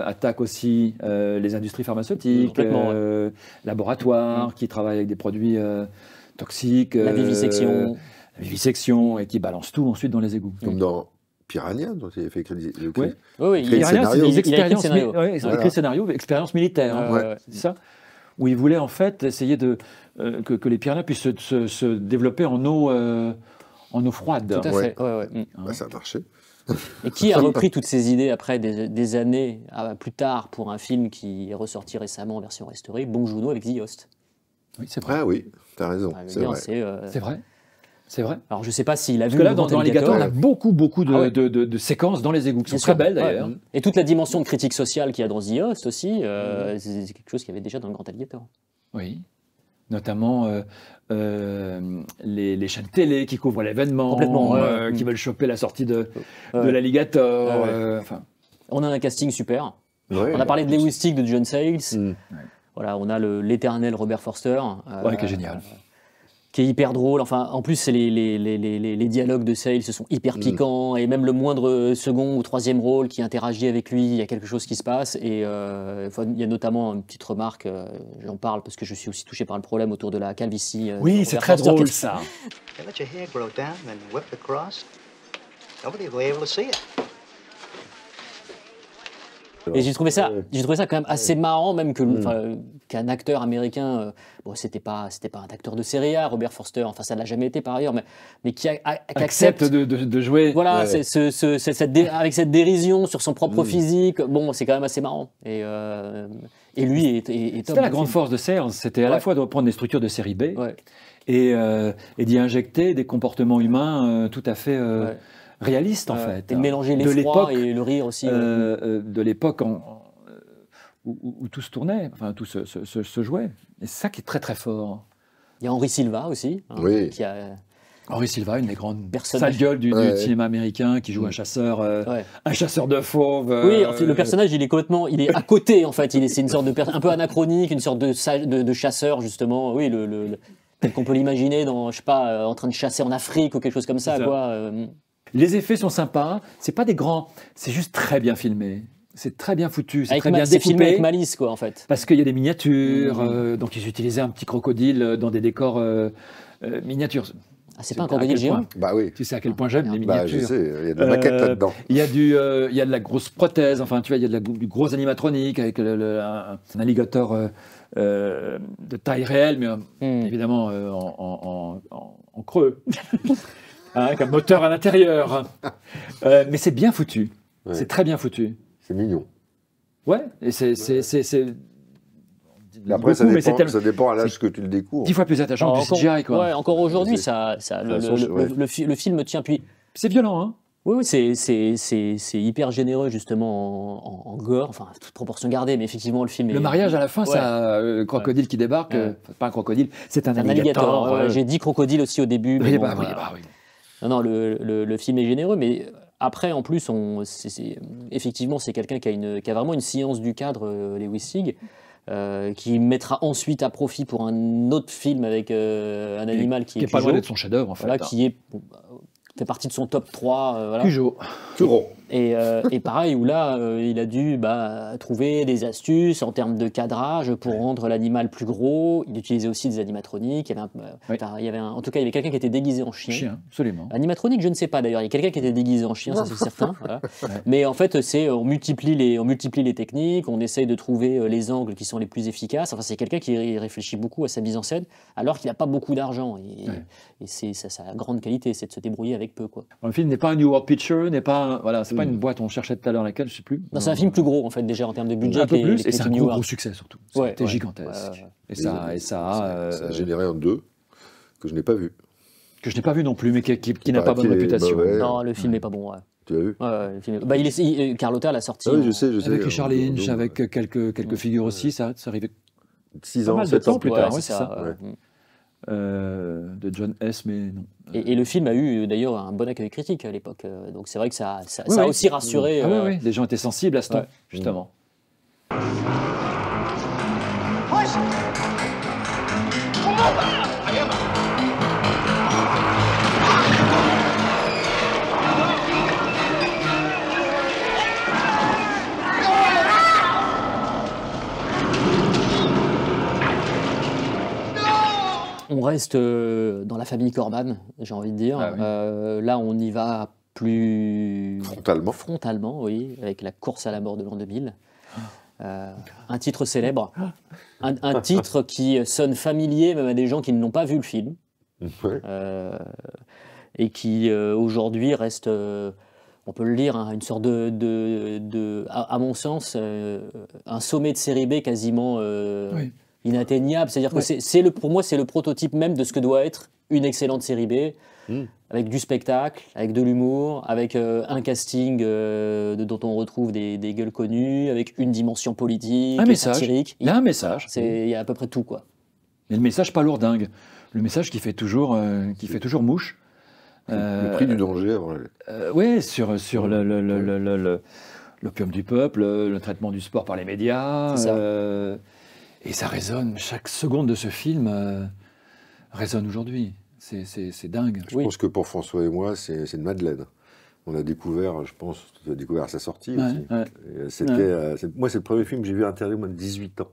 attaque aussi les industries pharmaceutiques, laboratoires mm. qui travaillent avec des produits Toxique, euh, La vivisection. et qui balance tout ensuite dans les égouts. Comme dans Piranha, dont il a fait écrit le, oui, Il a écrit le scénario, expérience militaire. Euh, c'est ça où il voulait en fait essayer de, euh, que, les piranhas puissent se, développer en eau, en eau froide. Tout à fait. Ah, ça a marché. Et qui a [LAUGHS] repris toutes ces idées après des, années ah, plus tard pour un film qui est ressorti récemment en version restaurée, Bonjour avec The Host. Oui, c'est vrai. Ah oui. T'as raison. Ah, c'est vrai. Euh, c'est vrai. C'est vrai. Alors je sais pas s'il a vu. que là, dans, dans Alligator, on a beaucoup, beaucoup ah de, séquences dans les égouts qui sont très belles d'ailleurs. Et toute la dimension de critique sociale qu'il y a dans The Host aussi, euh, c'est quelque chose qu'il y avait déjà dans le Grand Alligator. Oui. Notamment euh, les, chaînes télé qui couvrent l'événement, qui mm. veulent choper la sortie de, l'alligator. Ah enfin. On a un casting super. on a parlé de Lewis de John Sayles. Mm. oui. Voilà, on a l'éternel Robert Forster. Euh, qui est génial qui est hyper drôle. Enfin, en plus, les, dialogues de Sale se sont hyper mm. piquants, et même le moindre second ou troisième rôle qui interagit avec lui, il y a quelque chose qui se passe. Et euh, il y a notamment une petite remarque, euh, j'en parle parce que je suis aussi touché par le problème autour de la calvitie. oui, c'est très drôle ça. Et j'ai trouvé ça, j'ai trouvé ça quand même assez marrant, même que hmm. qu'un acteur américain, euh, bon, c'était pas, c'était pas un acteur de série A, Robert Forster, enfin ça l'a jamais été par ailleurs, mais mais qui accepte, de, jouer, voilà, avec cette dérision sur son propre hmm. physique, bon, c'est quand même assez marrant. Et euh, et lui est est C'était la grande force de CERN, c'était à la fois de reprendre des structures de série B euh, et, d'y injecter des comportements humains tout à fait réaliste en euh, fait. Et de mélanger l'effroi et le rire aussi. Euh, euh, de l'époque où, où, tout se tournait, enfin tout se, jouait. Et ça qui est très très fort. Il y a Henri Silva aussi, hein, oui. qui a Henri Silva, une des grandes personnages. sales du, cinéma américain, qui joue un mm. chasseur, un chasseur de fauves. oui, le personnage, il est complètement, il est à côté en fait. Il est, c'est une sorte de un peu anachronique, une sorte de, de chasseur justement. Oui, le, tel qu'on peut l'imaginer dans, je sais pas, en train de chasser en Afrique ou quelque chose comme ça, ça. quoi. Les effets sont sympas. C'est pas des grands. C'est juste très bien filmé. C'est très bien foutu, c'est très bien découpé. avec malice, quoi, en fait. Parce qu'il y a des miniatures, mhm. euh, donc ils utilisaient un petit crocodile euh, dans des décors euh, miniatures. Ah, c'est pas un crocodile géant Bah oui. Tu sais à quel point j'aime ah, les miniatures. Bah, je sais, il y a de la maquette là-dedans. Il y, a y de la grosse prothèse, enfin, tu vois, il y a de la, du gros animatronique avec un, alligator de taille réelle, mais hmm. évidemment en creux. [LAUGHS] un hein, moteur à l'intérieur. [LAUGHS] Euh, mais c'est bien foutu. C'est très bien foutu. C'est mignon. Ouais, et c'est. Après, ça, dépend, ça dépend à l'âge que tu le découvres. Dix fois plus attachant du encore, CGI, quoi. encore aujourd'hui, ça, ça le, film tient. Puis... C'est violent, hein oui, oui c'est hyper généreux justement en, gore, enfin toute proportion gardée, mais effectivement le film. Est... Le mariage à la fin, ça, euh, crocodile qui débarque, euh, pas un crocodile, c'est un, alligator. J'ai dit crocodile aussi au début. oui, bah, bah, oui. Non, non, le, film est généreux, mais après, en plus, on, effectivement, c'est quelqu'un qui, qui, a vraiment une science du cadre, les euh, Lewis Sig, euh, qui mettra ensuite à profit pour un autre film avec euh, un animal qui, qui est, pas loin d'être son chef-d'œuvre, en fait. Hein. qui est, fait partie de son top 3. voilà. Euh, et, pareil, où là, euh, il a dû bah, trouver des astuces en termes de cadrage pour rendre l'animal plus gros. Il utilisait aussi des animatroniques. Il y avait, euh, en tout cas, il y avait quelqu'un qui était déguisé en chien. Chien, absolument. Animatronique, je ne sais pas d'ailleurs. Il y a quelqu'un qui était déguisé en chien, ça c'est certain. [LAUGHS] Mais en fait, c'est on multiplie les, on multiplie les techniques, on essaye de trouver les angles qui sont les plus efficaces. Enfin, c'est quelqu'un qui réfléchit beaucoup à sa mise en scène, alors qu'il n'a pas beaucoup d'argent. Et, ouais. ça c'est sa grande qualité, c'est de se débrouiller avec peu. Quoi. Le film n'est pas un New World Picture, n'est pas voilà, c'est une boîte, on cherchait tout à l'heure laquelle, je sais plus. c'est un film plus gros en fait déjà en termes de budget. plus, et, c'est un gros, succès surtout. Ouais, C'était gigantesque. et, ça, et ça, a, euh, généré un 2 que je n'ai pas vu. Que je n'ai pas vu non plus, mais qui, qui, n'a pas bonne réputation. non, le film n'est pas bon. Tu l'as vu ouais, film... bah, il est... Euh, l'a sorti. Ah avec euh, Richard Lynch, avec quelques, quelques figures aussi, ça, ça arrivait. 6 ans, 7 ans plus tard, c'est mm. Euh, de John S. Mais non. Et, le film a eu d'ailleurs un bon accueil critique à l'époque. Euh, donc c'est vrai que ça, ça, a aussi rassuré. Ah, euh, les gens étaient sensibles à ce temps, justement. reste euh, dans la famille Corman, j'ai envie de dire. Ah euh, là, on y va plus frontalement. frontalement, oui, avec la course à la mort de l'an 2000. Ah. Euh, un titre célèbre, ah. un, titre qui sonne familier même à des gens qui n'ont pas vu le film, et qui aujourd'hui reste, on peut le dire, hein, une sorte de, à, mon sens, un sommet de série B quasiment oui inatteignable. C'est-à-dire que c'est, le, pour moi, c'est le prototype même de ce que doit être une excellente série B, hmm. avec du spectacle, avec de l'humour, avec euh, un casting euh, de, dont on retrouve des, gueules connues, avec une dimension politique, un message. satirique. Il y a un message. Il y a à peu près tout, quoi. Mais le message pas lourd dingue. le message qui fait toujours, euh, qui fait toujours mouche. le prix du danger. oui, sur, sur le, l'opium du peuple, le traitement du sport par les médias, et ça résonne, chaque seconde de ce film euh, résonne aujourd'hui. C'est dingue. Je pense que pour François et moi, c'est une madeleine. On a découvert, je pense, découvert sa sortie aussi. Euh, c'était, euh, moi, c'est le premier film que j'ai vu à l'intérieur, moins de 18 ans.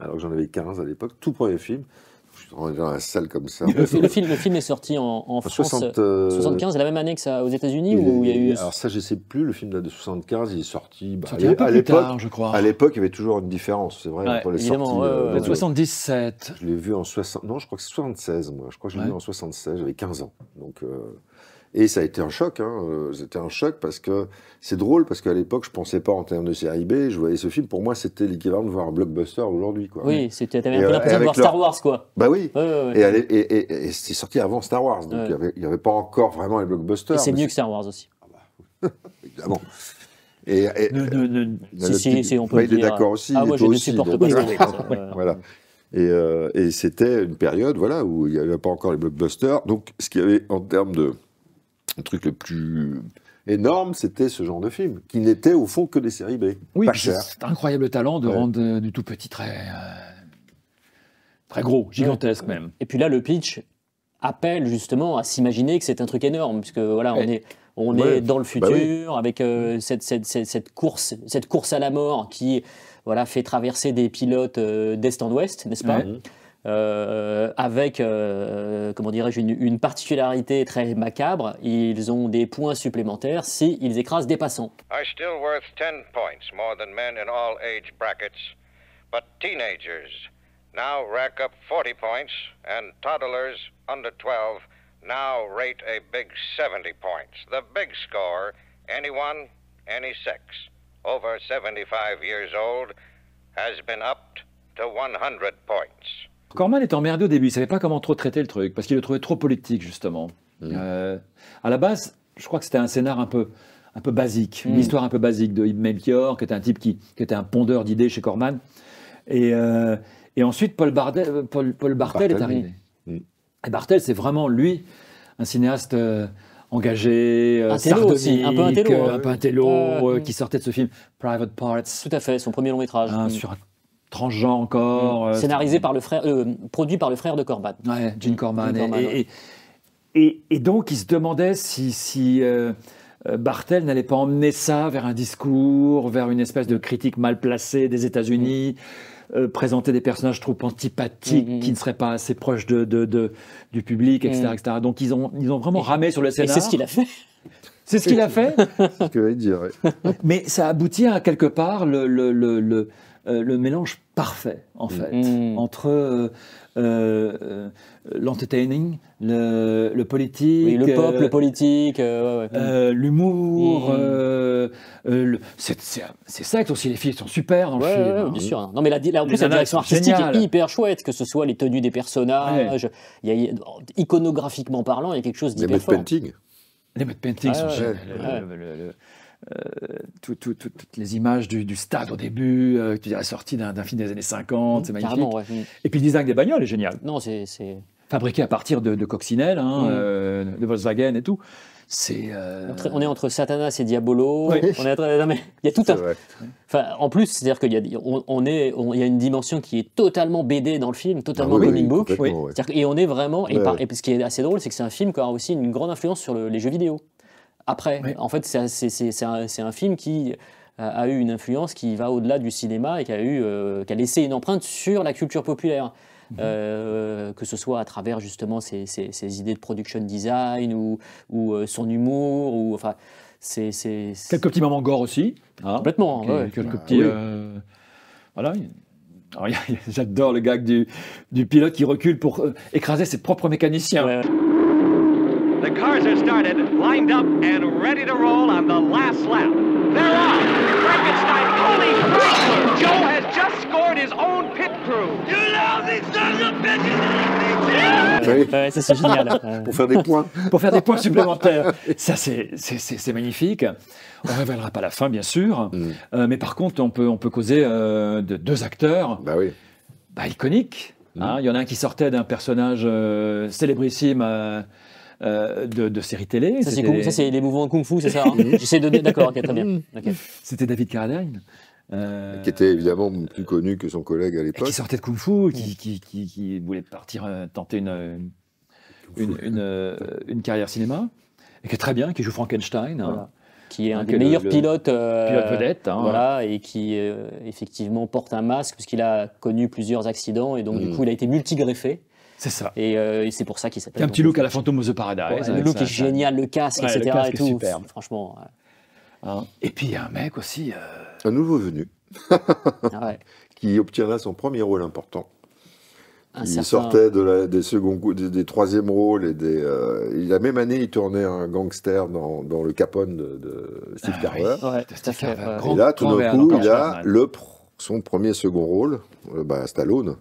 Alors que j'en avais 15 à l'époque, tout premier film. Je suis dans la salle comme ça. [LAUGHS] Le, film, le film, est sorti en, en France 75, euh, euh, la même année que ça aux États-Unis il y a eu. Alors ça, je sais plus. Le film de 75, il est sorti. Bah, à l'époque, je crois. À l'époque, il y avait toujours une différence, c'est vrai. Ouais, les évidemment, sorties, 77. Euh, je l'ai vu en 60. Non, je crois que c'est 76. Moi, je crois que je l'ai vu en 76. J'avais 15 ans, donc. Et ça a été un choc, hein. Euh, c'était un choc parce que c'est drôle parce qu'à l'époque je pensais pas en termes de série B, je voyais ce film, pour moi c'était l'équivalent de voir un blockbuster aujourd'hui quoi. Oui, c'était t'avais l'impression euh, de voir Star Wars quoi. Bah oui. et, c'est et, sorti avant Star Wars, donc il n'y avait, avait, pas encore vraiment les blockbusters. Et c'est mieux que Star Wars aussi. Ah bah, [LAUGHS] évidemment. Et, euh, si, si, on peut bah, dire. d'accord aussi. Ah, moi, je ne supporte pas Voilà. Et, et c'était une période voilà, où il n'y avait pas encore les blockbusters. Donc, ce qu'il y avait en termes de, le truc le plus énorme, c'était ce genre de film, qui n'était au fond que des séries B. Oui, c'est cher. incroyable talent de rendre euh, du tout petit très, euh, très gros, gigantesque même. Et puis là, le pitch appelle justement à s'imaginer que c'est un truc énorme, puisque voilà, on est. On est dans le bah futur avec euh, cette, course, cette course à la mort qui voilà, fait traverser des pilotes d'est en ouest, n'est-ce pas mhm euh, avec, euh, comment dirais-je, une, une, particularité très macabre, ils ont des points supplémentaires si ils écrasent des passants. I still worth 10 points more than men in all age brackets, but teenagers now rack up 40 points and toddlers under 12 now rate a big 70 points. The big score, anyone, any sex, over 75 years old, has been upped to 100 points. Corman était emmerdé au début, il ne savait pas comment trop traiter le truc, parce qu'il le trouvait trop politique, justement. Mm. Euh, à la base, je crois que c'était un scénar un peu, basique, une mm. histoire un peu basique de Ibn Melchior, qui était un type qui, était un pondeur d'idées chez Corman. Et, euh, ensuite, Paul, Bardel, Bartel, est arrivé. Mm. Et Bartel, c'est vraiment, lui, un cinéaste... Euh, engagé, un aussi, un peu un télo, ah, qui sortait de ce film Private Parts. Tout à fait, son premier long métrage transgenre encore. Euh, Scénarisé par le frère, euh, produit par le frère de Corban. Ouais, Gene Corman. Et, donc, il se demandait si. si euh, Barthel n'allait pas emmener ça vers un discours, vers une espèce de critique mal placée des États-Unis, mm. présenter des personnages trop antipathiques mm, mm, qui ne seraient pas assez proches de, du public, etc., Donc ils ont, ils ont vraiment ramé sur le scénario. [LAUGHS] c'est ce qu'il a fait. [LAUGHS] C'est ce qu'il a fait. ce que dire. Mais ça aboutit à quelque part le, le euh, le mélange parfait, en mm. fait, mm. entre euh, euh, l'entertaining, le, politique. le pop, euh, le politique. L'humour. c'est ça que aussi, les filles sont super dans le film. Hein. bien sûr. Non, mais la, en plus, la direction artistique est hyper chouette, que ce soit les tenues des personnages. y a, iconographiquement parlant, il y a quelque chose d'hyper fort. Les mode painting sont euh, toutes les images du, stade au début, euh, tu la sortie d'un film des années 50, c'est magnifique. Et puis le design des bagnoles est génial. Non, c'est fabriqué à partir de, de hein, mm. euh, de Volkswagen et tout. C'est on est entre Satanas et Diabolo. il y a tout un. en plus, c'est-à-dire qu'il y a, on, est, il y a une dimension qui est totalement BD dans le film, totalement ah comic book. Et on est vraiment. Et, ce qui est assez drôle, c'est que c'est un film qui a aussi une grande influence sur les jeux vidéo après. En fait, c'est un, film qui euh, a eu une influence qui va au-delà du cinéma et qui a, eu, euh, qui a laissé une empreinte sur la culture populaire. Mhm. Euh, que ce soit à travers justement ses, idées de production design ou, son humour, ou enfin, Quelques petits moments gore aussi. Ah, complètement. quelques ah, petits. voilà. [LAUGHS] J'adore le gag du, pilote qui recule pour écraser ses propres mécaniciens. The cars are started, lined up, and ready to roll on the last lap. They're off! Frankenstein, holy crap Joe has just scored his own pit crew. You lousy sons of bitches! Ouais, ça c'est génial. [LAUGHS] Pour faire des points. [LAUGHS] Pour faire des points supplémentaires. Ça c'est magnifique. On ne révélera pas la fin bien sûr, mm. euh, mais par contre on peut on peut causer euh, de deux acteurs. Bah oui. Bah iconiques. Mm. Hein. il y en a un qui sortait d'un personnage euh, célébrissime euh, euh, de, séries télé. Ça, c'est les mouvements kung-fu, c'est ça hein [LAUGHS] J'essaie de. D'accord, très bien. [LAUGHS] C'était David Carradine. Euh, qui était évidemment plus connu que son collègue à l'époque. Qui sortait de Kung Fu, qui, qui, voulait partir euh, tenter une, une, carrière cinéma, et qui est très bien, qui joue Frankenstein. Hein. qui est un meilleur des pilote vedette. Hein. voilà, et qui effectivement porte un masque, qu'il a connu plusieurs accidents, et donc du mm. coup il a été multigreffé. C'est ça. Euh, et, c'est pour ça qu'il s'appelle. Un petit look à la Phantom of the Paradise. le look est génial, le casque, etc. Le casque Est superbe. Franchement. Hein et puis il y a un mec aussi. Euh, un nouveau venu. [LAUGHS] Ah qui obtiendra son premier rôle important. il sortait de des, second, des, troisièmes rôles et des. Euh, la même année, il tournait un gangster dans, dans le Capone de, Steve ah, et là, tout d'un coup, il a le, son premier second rôle, bah, Stallone.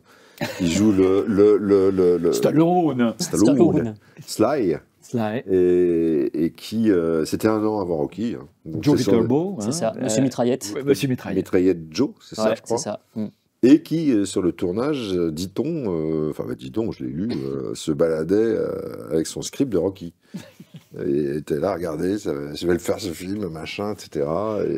Il joue le. le, le, le, le Stallone. Stallone. Sly. Sly. Et, qui. Euh, c'était un an avant Rocky. Hein. Joe Turbo. Hein. C'est ça, Monsieur Mitraillette. Monsieur Mitraillette. Mitraillette Joe, c'est ça, je crois. C'est ça. Mm et qui, euh, sur le tournage, euh, dit-on, euh, enfin, bah, dit-on, je l'ai lu, [LAUGHS] se baladait avec son script de Rocky. [LAUGHS] Et était là, regardez, je vais le faire ce film, machin, etc.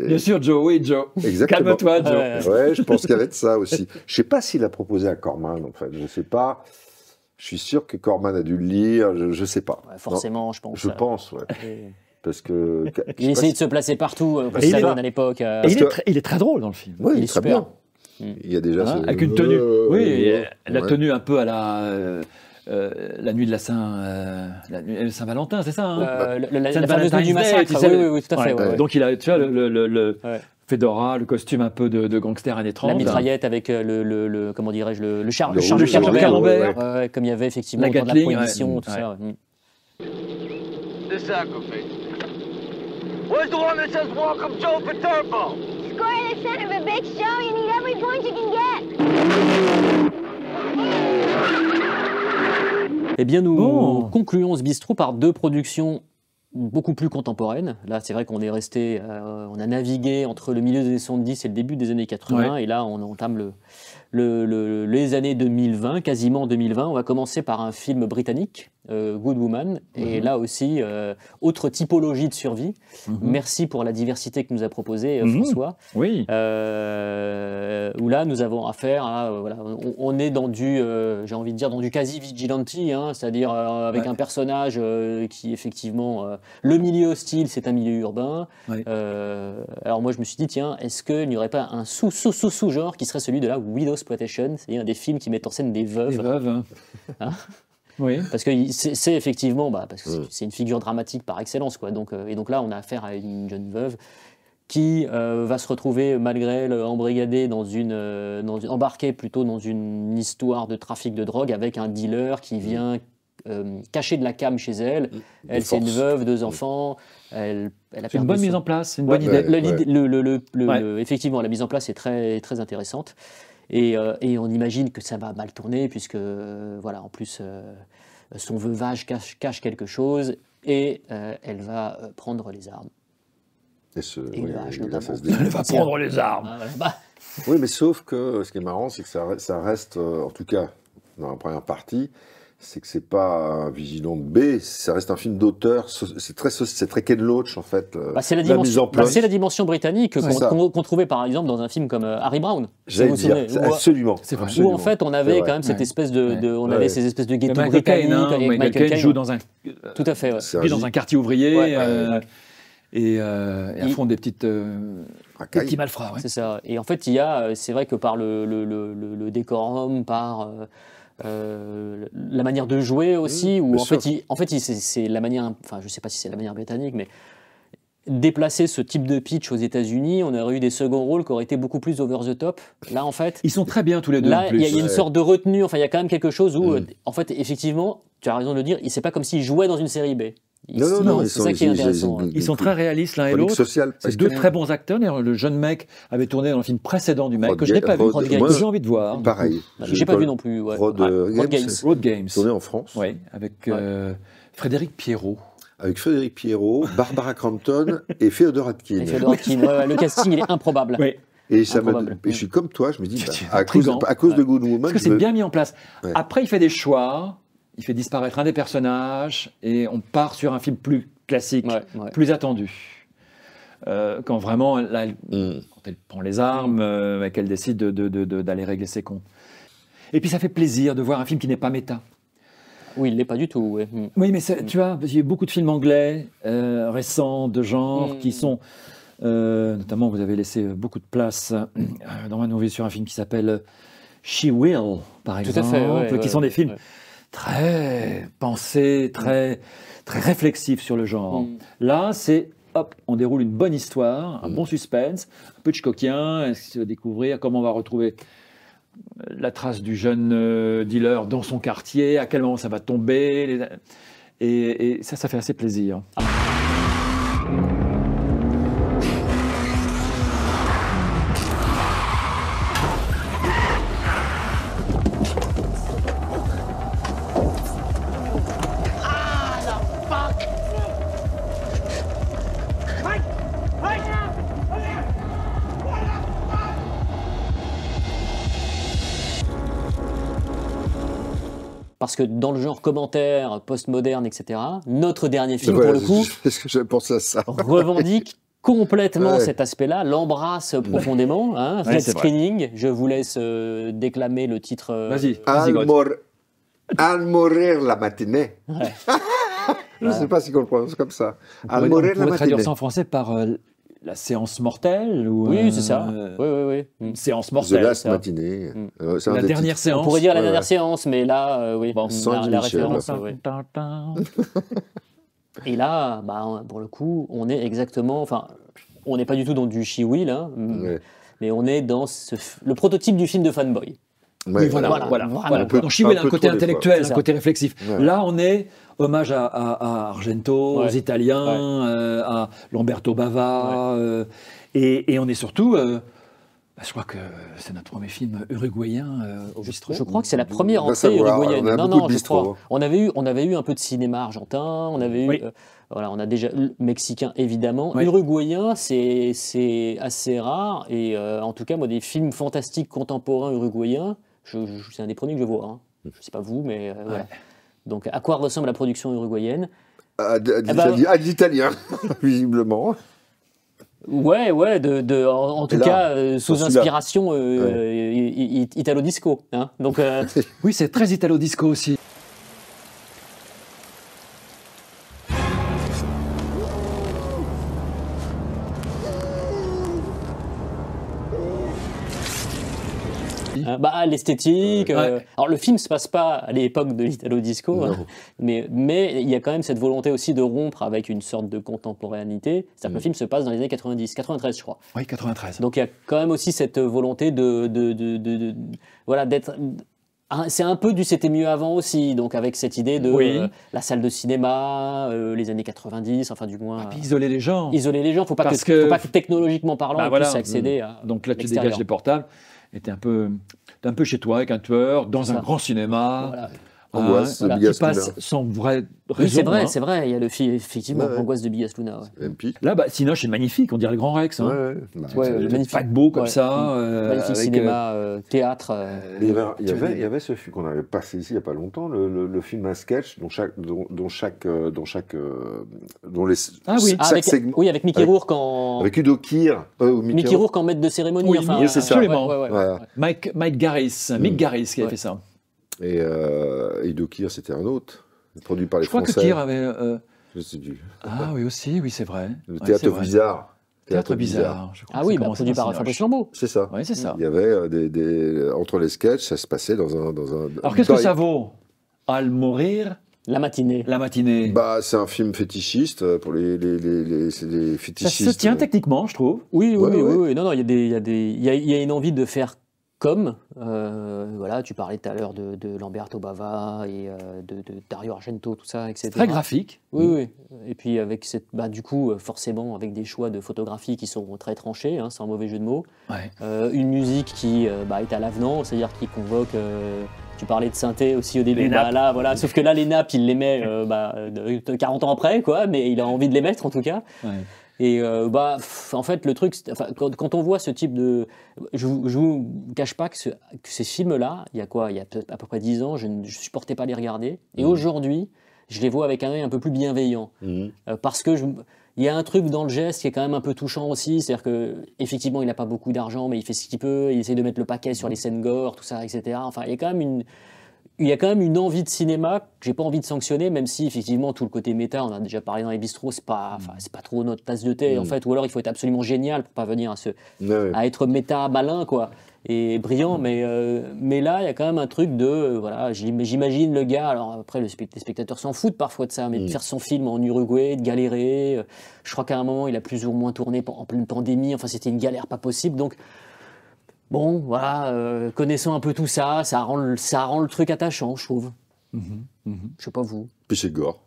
Bien sûr, Joe, oui, Joe. Calme-toi, Joe. Ouais, je pense qu'il y avait de ça aussi. Je sais pas s'il a proposé à Corman, en fait. Je sais pas. Je suis sûr que Corman a dû le lire, je, ne sais pas. forcément, je pense. Je pense, ouais. Parce que. Il de se placer partout, à l'époque. Il, est très drôle dans le film. il, est, bien. Mm. Il y a déjà. Hein, avec une tenue. Euh, oui, la tenue un peu à la. Euh, euh, la nuit de la Saint, Saint-Valentin, c'est ça hein la, du massacre, oui, tout à fait. Donc il a, tu vois, le, Fedora, le costume un peu de, gangster années 30. La mitraillette avec le, le comment dirais le, comme il y avait effectivement la de la prohibition, tout ça. the one that says welcome Joe et Eh bien, nous concluons ce bistrot par deux productions beaucoup plus contemporaines. Là, c'est vrai qu'on est resté, euh, on a navigué entre le milieu des années 70 et le début des années 80, et là, on entame les années 2020, quasiment 2020. On va commencer par un film britannique euh, Good Woman. Et mhm. là aussi, euh, autre typologie de survie. Mhm. Merci pour la diversité que nous a proposée euh, mhm. François. Oui. où là, nous avons affaire à. on, est dans du, j'ai envie de dire, dans du quasi vigilante, hein, c'est-à-dire avec un personnage qui, effectivement, le milieu hostile, c'est un milieu urbain. alors moi, je me suis dit, tiens, est-ce qu'il n'y aurait pas un sous-sous-sous-genre qui serait celui de la Widow's Protection, c'est-à-dire des films qui mettent en scène des veuves. Des veuves. hein, hein? [LAUGHS] Bah, parce que c'est effectivement, mm. parce que c'est une figure dramatique par excellence, quoi. Donc, euh, et donc là, on a affaire à une jeune veuve qui euh, va se retrouver malgré elle embrigadée dans une, euh, dans embarquée plutôt dans une histoire de trafic de drogue avec un dealer qui mm. vient cacher de la cam chez elle. Mm. elle c'est une veuve, deux enfants. Elle, elle a une bonne mise en place, effectivement, la mise en place est très très intéressante. Euh, et, on imagine que ça va mal tourner, puisque, euh, voilà, en plus, euh, son veuvage cache, cache, quelque chose, et elle va prendre les armes. Et, ce, oui, Elle va prendre les armes. Ah bah. Oui, mais sauf que ce qui est marrant, c'est que ça reste, en tout cas, dans la première partie, c'est que c'est pas un vigilante B, ça reste un film d'auteur, c'est très, très Ken Loach en fait. Euh, bah, c'est la, la dimension britannique qu'on, trouvait par exemple dans un film comme euh, Harry Brown. J'allais dire, absolument, Où en fait on avait quand même cette espèce de, de on avait ces espèces de ghetto britanniques hein, avec Michael Caine joue dans un, tout à fait, dans un quartier ouvrier euh, et, euh, et des petites euh, des petits malfrats. C'est ça. Et en fait, il y a, c'est vrai que par le, le, le, décorum, par euh, la manière de jouer aussi, ou en fait, en fait, c'est la manière, enfin, je sais pas si c'est la manière britannique, mais déplacer ce type de pitch aux États-Unis, on aurait eu des seconds rôles qui auraient été beaucoup plus over the top. Là, en fait, ils sont très bien tous les deux. Là, il y, a une sorte de retenue. Enfin, il y a quand même quelque chose où, mm. euh, en fait, effectivement, tu as raison de le dire, c'est pas comme s'il jouait dans une série B. Ils, non, non, non, c'est ça qui est Ils, sont hein. très réalistes l'un et l'autre. C'est deux très bons acteurs. Le jeune mec avait tourné dans le film précédent du mec, que je n'ai pas vu, que j'ai envie de voir. Pareil. Bah, j'ai pas vu non plus. Road, Games. Road Games. Tourné en France. Oui, avec euh, Frédéric Pierrot avec Frédéric Pierrot, Barbara Crampton [LAUGHS] et Féodor Atkin. le casting il est improbable. Et, ça et je suis comme toi, je me dis, à, cause, bah, à, cause, de Good Woman. Parce que c'est bien mis en place. Après, il fait des choix il fait disparaître un des personnages et on part sur un film plus classique, plus attendu. Euh, quand vraiment, elle, mm. quand elle prend les armes, euh, qu'elle décide d'aller régler ses comptes. Et puis ça fait plaisir de voir un film qui n'est pas méta. Oui, il l'est pas du tout. Mm. Oui, mais mm. tu vois, j'ai beaucoup de films anglais euh, récents de genre qui sont, notamment, vous avez laissé beaucoup de place dans ma nouvelle sur un film qui s'appelle She Will, par exemple, qui sont des films très pensé, très, très réflexif sur le genre. Mm. Là, c'est hop, on déroule une bonne histoire, un mm. bon suspense, un peu hitchcockien, découvrir comment on va retrouver la trace du jeune euh, dealer dans son quartier, à quel moment ça va tomber. Et, ça, ça fait assez plaisir. Ah. dans le genre commentaire, postmoderne, etc., notre dernier film, pour le coup, revendique [LAUGHS] complètement cet aspect-là, l'embrasse profondément. Hein, Screening, je vous laisse euh, déclamer le titre. Euh, mourir la matinée. [LAUGHS] je ne sais pas si on le prononce comme ça. Al mourir la matinée. traduire ça en français par euh, la séance mortelle Oui, c'est ça. Euh, oui, oui, oui. Une mm. séance mortelle. The Matinée. Mm. Euh, la dernière séance. On pourrait dire la dernière séance, mais là, euh, oui. la, référence. [LAUGHS] Et là, bah, pour le coup, on est exactement. Enfin, on n'est pas du tout dans du chiwi, là. Hein, mm. Mais on est dans le prototype du film de fanboy. voilà, voilà. voilà, voilà. voilà. un, côté intellectuel, un côté réflexif. Là, on est hommage à, Argento, aux Italiens, euh, à Lamberto Bava. Euh, et, on est surtout. Euh, bah, je crois que c'est notre premier film uruguayen au bistrot. Je crois que c'est la première entrée uruguayenne. On non, non, hein. On avait, eu, on avait eu un peu de cinéma argentin, on avait eu. voilà, on a déjà eu mexicain évidemment. Uruguayen, c'est assez rare. Et en tout cas, moi, des films fantastiques contemporains uruguayens, c'est un des premiers que je vois. Hein. Mmh. Je ne sais pas vous, mais donc à quoi ressemble la production uruguayenne À, eh ben, de, l'italien, [LAUGHS] visiblement. Ouais, ouais, en, tout cas, euh, sous inspiration euh, euh, italo-disco. Hein. Donc, [LAUGHS] oui, c'est très italo-disco aussi. bah, l'esthétique. Euh, alors le film se passe pas à l'époque de l'italo disco, hein, mais mais il y a quand même cette volonté aussi de rompre avec une sorte de contemporanéité. C'est-à-dire le mm. film se passe dans les années 90, 93 je crois. Oui, 93. Donc il y a quand même aussi cette volonté de, de, de, voilà d'être c'est un peu du c'était mieux avant aussi, donc avec cette idée de euh, la salle de cinéma, euh, les années 90, enfin du moins. Ah, isoler les gens. Isoler les gens, faut pas que, Faut pas que technologiquement parlant, bah on puisse accéder à. Donc là, tu dégages les portables était un peu, un peu chez toi, avec un tueur, dans un grand cinéma. Euh, qui passe sans vrai c'est hein. vrai, c'est vrai. Il y a le film, effectivement, Angoisse de Bigas Luna. Là, bah, Sinoche est magnifique, on dirait le Grand Rex. Hein. Ouais, le bah, magnifique beau comme ça. Mm. Euh, magnifique cinéma, euh, théâtre. il, y avait, y avait, ce film qu'on avait passé ici il n'y a pas longtemps, le, film à sketch dont chaque. Dont, chaque, dont chaque dont les, ah oui, ah, avec, oui Mickey Rourke en. Avec Udo Kier. Mickey, Mickey Rourke en maître de cérémonie. Oui, enfin, absolument. Mike Garris, Mick mm. Garris qui avait fait ça. Et, euh, et c'était un autre, produit par les Français. Je crois que Kir avait. Euh, ah oui, aussi, oui, c'est vrai. Le théâtre bizarre. Théâtre, bizarre. Je crois ah oui, du bah, produit par Fabrice Lambeau. C'est ça. Oui, c'est ça. Il y avait euh, des, des, entre les sketchs, ça se passait dans un. Dans un Alors qu'est-ce que ça vaut Al mourir. La matinée. La matinée. Bah, c'est un film fétichiste euh, pour les, les, les, fétichistes. Ça se tient techniquement, je trouve. Oui, oui, oui, Non, non, il y, y, y, a, y a une envie de faire comme, euh, voilà, tu parlais tout à l'heure de, Lamberto Bava et euh, de, Dario Argento, tout ça, etc. Très graphique. Oui, oui. Et puis, avec cette, bah, du coup, euh, forcément, avec des choix de photographie qui sont très tranchés, hein, un mauvais jeu de mots. une musique qui bah, est à l'avenant, c'est-à-dire qui convoque. tu parlais de synthé aussi au début, bah, là, voilà. Sauf que là, les nappes, il les met bah, 40 ans après, quoi, mais il a envie de les mettre en tout cas. Ouais. Et euh, bah, en fait, le truc, quand, on voit ce type de. Je ne vous cache pas que, ces films-là, il y a quoi Il y a à peu près 10 ans, je ne supportais pas les regarder. Et mmh. aujourd'hui, je les vois avec un œil un peu plus bienveillant. Mmh. Euh, parce que Il y a un truc dans le geste qui est quand même un peu touchant aussi, c'est-à-dire que effectivement il n'a pas beaucoup d'argent, mais il fait ce qu'il peut, il essaie de mettre le paquet sur mmh. les scènes gore, tout ça, etc. Enfin, il y a quand même une, il y a quand même une envie de cinéma que j'ai pas envie de sanctionner, même si effectivement tout le côté méta, on a déjà parlé dans les bistrots, c'est pas, enfin, mm. pas trop notre tasse de thé en mm. fait. Ou alors il faut être absolument génial pour pas venir à se, à être méta malin quoi et brillant, mm. mais euh, mais là il y a quand même un truc de euh, voilà, j'imagine le gars. Alors après le les spectateurs s'en foutent parfois de ça, mais de faire son film en Uruguay, de galérer. Euh, je crois qu'à un moment il a plus ou moins tourné en pleine pandémie. Enfin c'était une galère pas possible donc. Bon, voilà, euh, connaissant un peu tout ça, ça rend, le, ça rend le truc attachant, je trouve. Mm -hmm. Je sais pas vous. Puis c'est gore.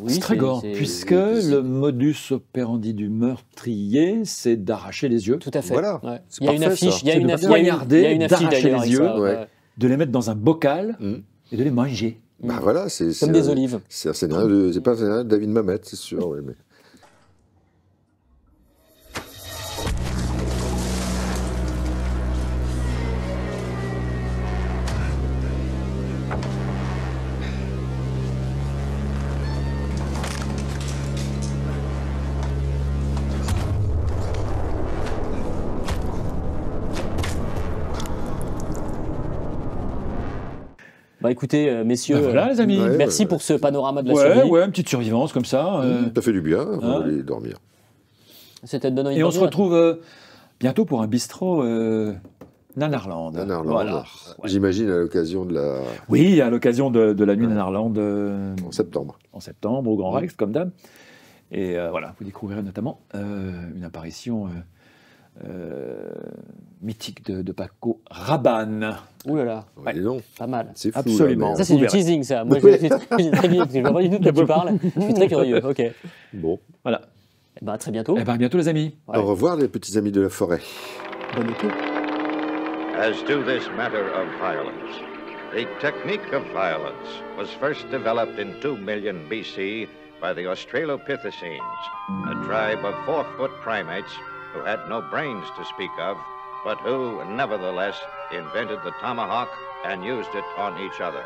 Oui, c'est très gore, puisque le modus operandi du meurtrier, c'est d'arracher les yeux. Tout à fait. Voilà. Ouais. Il y a parfait, une affiche, il y a une affiche, il d'arracher les yeux, de les mettre dans un bocal mm. et de les manger. Bah voilà, c'est comme des olives. C'est un scénario, de, c'est pas un scénario de David Mamet, c'est sûr. Ouais, mais... Bah, écoutez, euh, messieurs, bah, euh, les amis. merci pour ce panorama de la ouais, survie. Ouais, une petite survivance comme ça. Euh. Mm-hmm, ça T'as fait du bien, vous hein, hein allez dormir. C'était de Et on se retrouve bientôt pour un bistrot. Nanarland. Nanarland. Ah, j'imagine à l'occasion de la. Oui, à l'occasion de, la nuit Nanarland. en septembre. En septembre, au Grand mm. Rex, comme d'hab. Et voilà, vous découvrirez notamment une apparition euh, mythique de, de Paco Rabanne. Ouh là là, pas mal. C'est fou. Absolument. Hein, euh, ça, c'est du teasing, ça. Moi, je [LAUGHS] suis très bien, que je vois pas du tout de quoi tu parles. Je suis très curieux. Ok. Bon. Voilà. Eh ben, à très bientôt. Eh bien, à bientôt les amis. Au revoir, les petits amis de la forêt. Bonne écoute. As to this matter of violence, the technique of violence was first developed in 2 million BC by the Australopithecines, a tribe of four foot primates who had no brains to speak of, but who, nevertheless, invented the tomahawk and used it on each other.